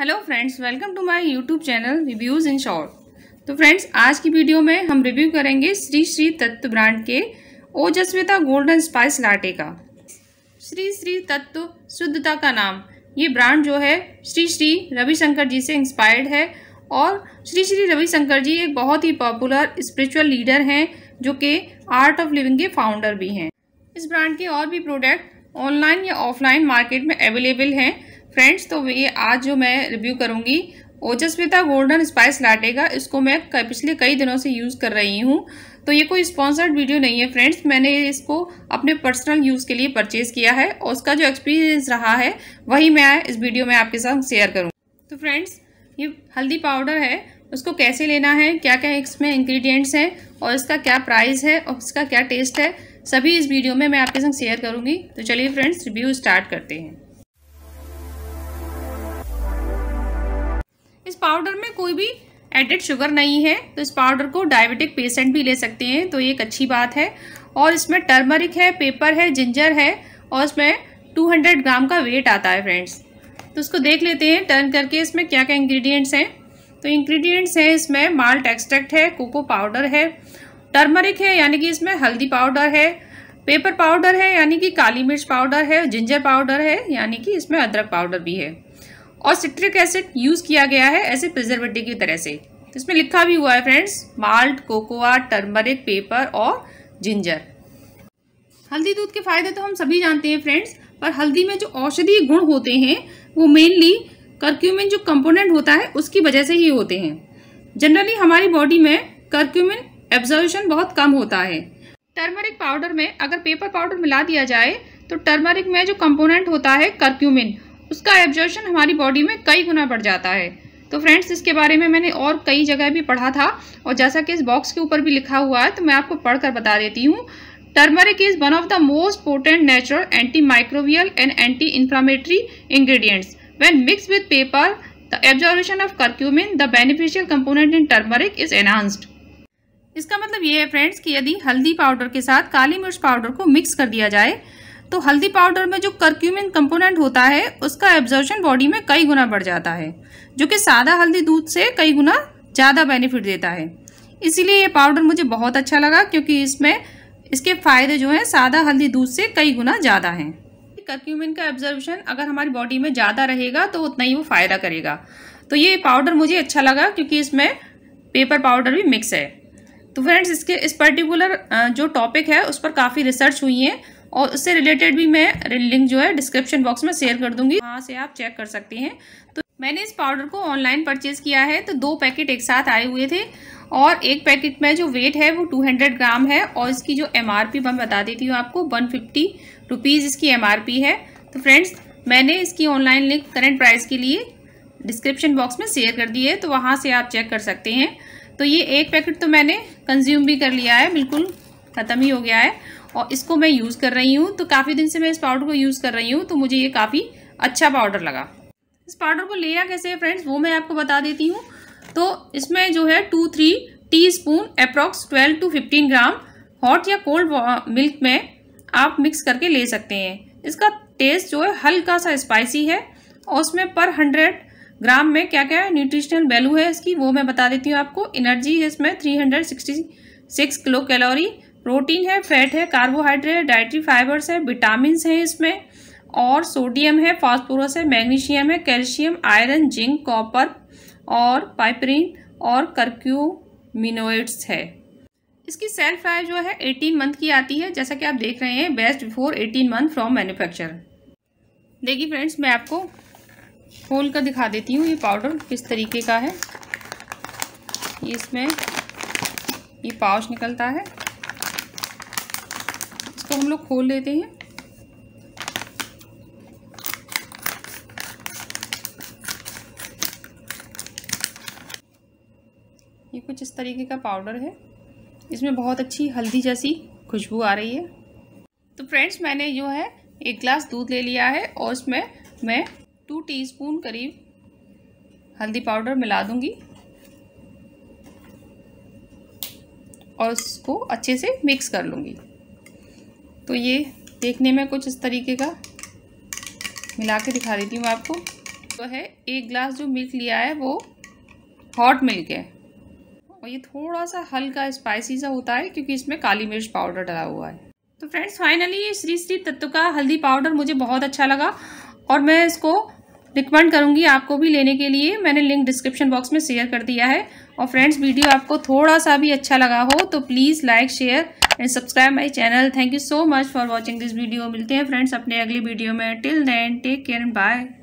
hello friends welcome to my YouTube channel reviews in short तो friends आज की video में हम रिव्यू करेंगे श्री श्री तत्व ब्रांड के ओजस्विता गोल्डन स्पाइस लाटे का श्री श्री तत्व शुद्धता का नाम ये ब्रांड जो है श्री श्री रविशंकर जी से इंस्पायर्ड है और श्री श्री रविशंकर जी एक बहुत ही पॉपुलर स्पिरिचुअल लीडर हैं जो कि आर्ट ऑफ लिविंग के फाउंडर भी हैं इस ब्रांड के और भी प्रोडक्ट ऑनलाइन या ऑफलाइन मार्केट में अवेलेबल हैं फ्रेंड्स तो ये आज जो मैं रिव्यू करूँगी ओजस्विता गोल्डन स्पाइस लाटे का इसको मैं पिछले कई दिनों से यूज़ कर रही हूँ तो ये कोई स्पॉन्सर्ड वीडियो नहीं है फ्रेंड्स मैंने इसको अपने पर्सनल यूज़ के लिए परचेज़ किया है और उसका जो एक्सपीरियंस रहा है वही मैं इस वीडियो में आपके साथ शेयर करूँ तो फ्रेंड्स ये हल्दी पाउडर है उसको कैसे लेना है क्या क्या इसमें इंग्रेडिएंट्स हैं और इसका क्या प्राइस है और इसका क्या टेस्ट है सभी इस वीडियो में मैं आपके संग शेयर करूँगी तो चलिए फ्रेंड्स रिव्यू स्टार्ट करते हैं पाउडर में कोई भी एडेड शुगर नहीं है तो इस पाउडर को डायबिटिक पेशेंट भी ले सकते हैं तो ये एक अच्छी बात है और इसमें टर्मरिक है पेपर है जिंजर है और इसमें 200 ग्राम का वेट आता है फ्रेंड्स तो उसको देख लेते हैं टर्न करके इसमें क्या क्या इंग्रेडिएंट्स हैं तो इंग्रेडिएंट्स हैं इसमें माल्ट एक्सट्रैक्ट है कोको पाउडर है टर्मरिक है यानी कि इसमें हल्दी पाउडर है पेपर पाउडर है यानी कि काली मिर्च पाउडर है जिंजर पाउडर है यानी कि इसमें अदरक पाउडर भी है और सिट्रिक एसिड यूज़ किया गया है ऐसे प्रिजर्वेटिव की तरह से तो इसमें लिखा भी हुआ है friends malt cocoa turmeric pepper और जिंजर हल्दी दूध के फायदे तो हम सभी जानते हैं फ्रेंड्स पर हल्दी में जो औषधीय गुण होते हैं वो मेनली कर्क्यूमिन जो कंपोनेंट होता है उसकी वजह से ही होते हैं जनरली हमारी बॉडी में कर्क्यूमिन एब्जॉर्बेशन बहुत कम होता है टर्मरिक पाउडर में अगर पेपर पाउडर मिला दिया जाए तो टर्मरिक में जो कंपोनेंट होता है कर्क्यूमिन उसका एब्जॉर्शन हमारी बॉडी में कई गुना बढ़ जाता है तो फ्रेंड्स इसके बारे में मैंने और कई जगह भी पढ़ा था और जैसा कि इस बॉक्स के ऊपर भी लिखा हुआ है तो मैं आपको पढ़कर बता देती हूँ turmeric is one of the most potent natural anti microbial and anti inflammatory ingredients when mix with pepper the absorption of curcumin the beneficial component in turmeric is enhanced इसका मतलब ये है फ्रेंड्स कि यदि हल्दी पाउडर के साथ काली मिर्च पाउडर को मिक्स कर दिया जाए तो हल्दी पाउडर में जो करक्यूमिन कंपोनेंट होता है उसका एब्जॉर्शन बॉडी में कई गुना बढ़ जाता है जो कि सादा हल्दी दूध से कई गुना ज़्यादा बेनिफिट देता है इसीलिए ये पाउडर मुझे बहुत अच्छा लगा क्योंकि इसमें इसके फ़ायदे जो हैं सादा हल्दी दूध से कई गुना ज़्यादा हैं करक्यूमिन का एब्जॉर्बेशन अगर हमारी बॉडी में ज़्यादा रहेगा तो उतना ही वो फ़ायदा करेगा तो ये पाउडर मुझे अच्छा लगा क्योंकि इसमें पेपर पाउडर भी मिक्स है तो फ्रेंड्स इसके इस पर्टिकुलर जो टॉपिक है उस पर काफ़ी रिसर्च हुई है और उससे रिलेटेड भी मैं लिंक जो है डिस्क्रिप्शन बॉक्स में शेयर कर दूंगी वहाँ से आप चेक कर सकते हैं तो मैंने इस पाउडर को ऑनलाइन परचेज़ किया है तो दो पैकेट एक साथ आए हुए थे और एक पैकेट में जो वेट है वो 200 ग्राम है और इसकी जो एम आर पी मैं बता देती हूँ आपको वन फिफ्टी रुपीज़ इसकी एम आर पी है तो फ्रेंड्स मैंने इसकी ऑनलाइन लिंक करेंट प्राइस के लिए डिस्क्रिप्शन बॉक्स में शेयर कर दी है तो वहाँ से आप चेक कर सकते हैं तो ये एक पैकेट तो मैंने कंज्यूम भी कर लिया है बिल्कुल ख़त्म ही हो गया है और इसको मैं यूज़ कर रही हूँ तो काफ़ी दिन से मैं इस पाउडर को यूज़ कर रही हूँ तो मुझे ये काफ़ी अच्छा पाउडर लगा इस पाउडर को लिया कैसे फ्रेंड्स वो मैं आपको बता देती हूँ तो इसमें जो है two three teaspoon approx twelve to fifteen gram hot या कोल्ड मिल्क में आप मिक्स करके ले सकते हैं इसका टेस्ट जो है हल्का सा स्पाइसी है और उसमें पर हंड्रेड ग्राम में क्या क्या न्यूट्रिशनल वैल्यू है इसकी वो मैं बता देती हूँ आपको एनर्जी है इसमें three hundred sixty six kilo calorie protein है फैट है कार्बोहाइड्रेट डाइट्री फाइबर्स है विटामिन हैं इसमें और सोडियम है फॉस्फोरस है मैग्नीशियम है कैल्शियम आयरन जिंक कॉपर और पाइपरिन और करक्यूमिनोइड्स है इसकी सेल्फ लाइफ जो है 18 मंथ की आती है जैसा कि आप देख रहे हैं best before 18 month from manufacture देखिए फ्रेंड्स मैं आपको खोल कर दिखा देती हूँ ये पाउडर किस तरीके का है इसमें ये पाउच निकलता है इसको हम लोग खोल लेते हैं ये कुछ इस तरीके का पाउडर है इसमें बहुत अच्छी हल्दी जैसी खुशबू आ रही है तो फ्रेंड्स मैंने जो है एक ग्लास दूध ले लिया है और उसमें मैं टू टीस्पून करीब हल्दी पाउडर मिला दूंगी और उसको अच्छे से मिक्स कर लूँगी तो ये देखने में कुछ इस तरीके का मिला के दिखा देती हूँ आपको तो है एक ग्लास जो मिल्क लिया है वो हॉट मिल्क है और ये थोड़ा सा हल्का स्पाइसी सा होता है क्योंकि इसमें काली मिर्च पाउडर डाला हुआ है तो फ्रेंड्स फाइनली ये श्री श्री तत्व का हल्दी पाउडर मुझे बहुत अच्छा लगा और मैं इसको रिकमेंड करूँगी आपको भी लेने के लिए मैंने लिंक डिस्क्रिप्शन बॉक्स में शेयर कर दिया है और फ्रेंड्स वीडियो आपको थोड़ा सा भी अच्छा लगा हो तो please like share and subscribe my channel thank you so much for watching this video मिलते हैं फ्रेंड्स अपने अगली वीडियो में till then take care and bye